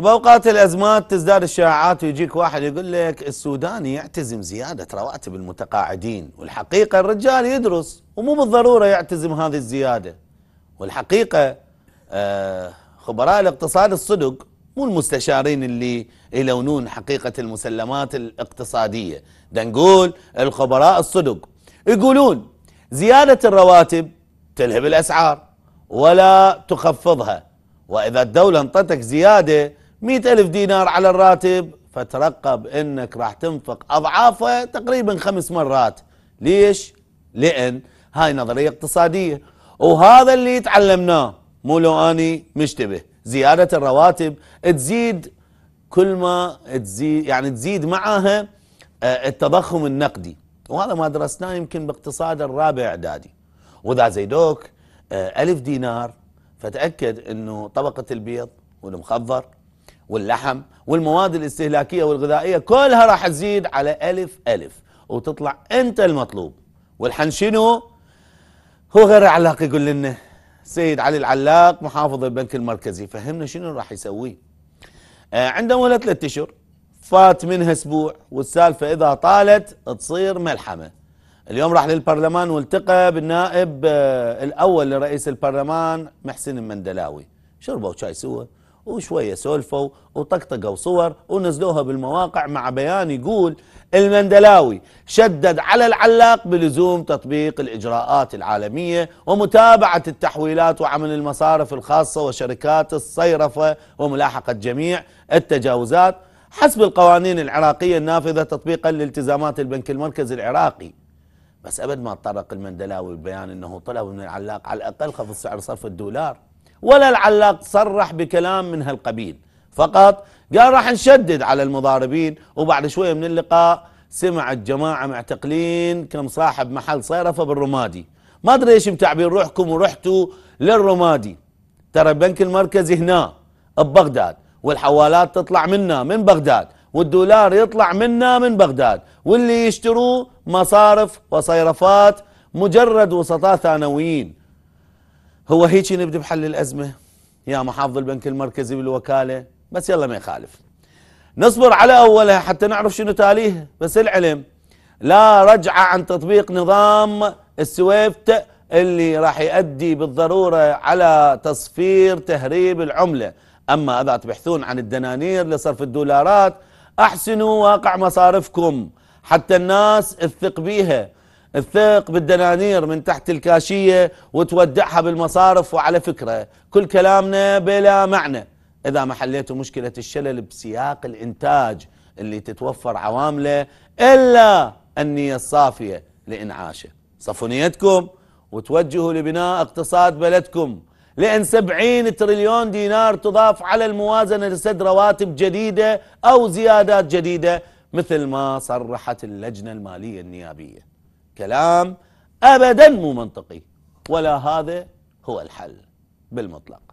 بأوقات الأزمات تزداد الشائعات ويجيك واحد يقول لك السوداني يعتزم زيادة رواتب المتقاعدين والحقيقة الرجال يدرس ومو بالضرورة يعتزم هذه الزيادة والحقيقة آه، خبراء الاقتصاد الصدق مو المستشارين اللي يلونون حقيقة المسلمات الاقتصادية ده نقول الخبراء الصدق يقولون زيادة الرواتب تلهب الأسعار ولا تخفضها وإذا الدولة انطتك زيادة مئة ألف دينار على الراتب فترقب أنك راح تنفق أضعافه تقريبا خمس مرات ليش؟ لأن هاي نظرية اقتصادية وهذا اللي تعلمناه مو لو أني مشتبه زيادة الرواتب تزيد كل ما تزيد يعني تزيد معها آه، التضخم النقدي وهذا ما درسناه يمكن باقتصاد الرابع إعدادي وإذا زيدوك آه، ألف دينار فتأكد أنه طبقة البيض والمخضر واللحم والمواد الاستهلاكية والغذائية كلها راح تزيد على ألف ألف وتطلع أنت المطلوب والحن شنو هو غير العلاق يقول لنا سيد علي العلاق محافظ البنك المركزي فهمنا شنو راح يسوي آه عنده مهلة ثلاث اشهر فات منها اسبوع والسالفه اذا طالت تصير ملحمه اليوم راح للبرلمان والتقى بالنائب آه الاول لرئيس البرلمان محسن المندلاوي شربوا شاي سوا وشوية سولفوا وطقطقوا صور ونزلوها بالمواقع مع بيان يقول المندلاوي شدد على العلاق بلزوم تطبيق الإجراءات العالمية ومتابعة التحويلات وعمل المصارف الخاصة وشركات الصيرفة وملاحقة جميع التجاوزات حسب القوانين العراقية النافذة تطبيقا لالتزامات البنك المركزي العراقي بس أبد ما تطرق المندلاوي البيان أنه طلب من العلاق على الأقل خفض سعر صرف الدولار ولا العلاق صرح بكلام من هالقبيل فقط قال راح نشدد على المضاربين وبعد شوية من اللقاء سمع الجماعة معتقلين كم صاحب محل صيرفة بالرمادي ما أدري إيش متعبين روحكم ورحتوا للرمادي ترى البنك المركزي هنا ببغداد والحوالات تطلع منا من بغداد والدولار يطلع منا من بغداد واللي يشتروه مصارف وصيرفات مجرد وسطاء ثانويين هو هيك نبدا بحل الأزمة يا محافظ البنك المركزي بالوكالة بس يلا ما يخالف نصبر على أولها حتى نعرف شنو تاليه بس العلم لا رجعة عن تطبيق نظام السويفت اللي راح يؤدي بالضرورة على تصفير تهريب العملة أما إذا تبحثون عن الدنانير لصرف الدولارات أحسنوا واقع مصارفكم حتى الناس تثق بيها الثق بالدنانير من تحت الكاشية وتودعها بالمصارف وعلى فكرة كل كلامنا بلا معنى إذا ما حليتوا مشكلة الشلل بسياق الإنتاج اللي تتوفر عوامله إلا النية الصافية لإنعاشه صفوا نيتكم وتوجهوا لبناء اقتصاد بلدكم لأن 70 تريليون دينار تضاف على الموازنة لسد رواتب جديدة أو زيادات جديدة مثل ما صرحت اللجنة المالية النيابية كلام أبدا مو منطقي ولا هذا هو الحل بالمطلق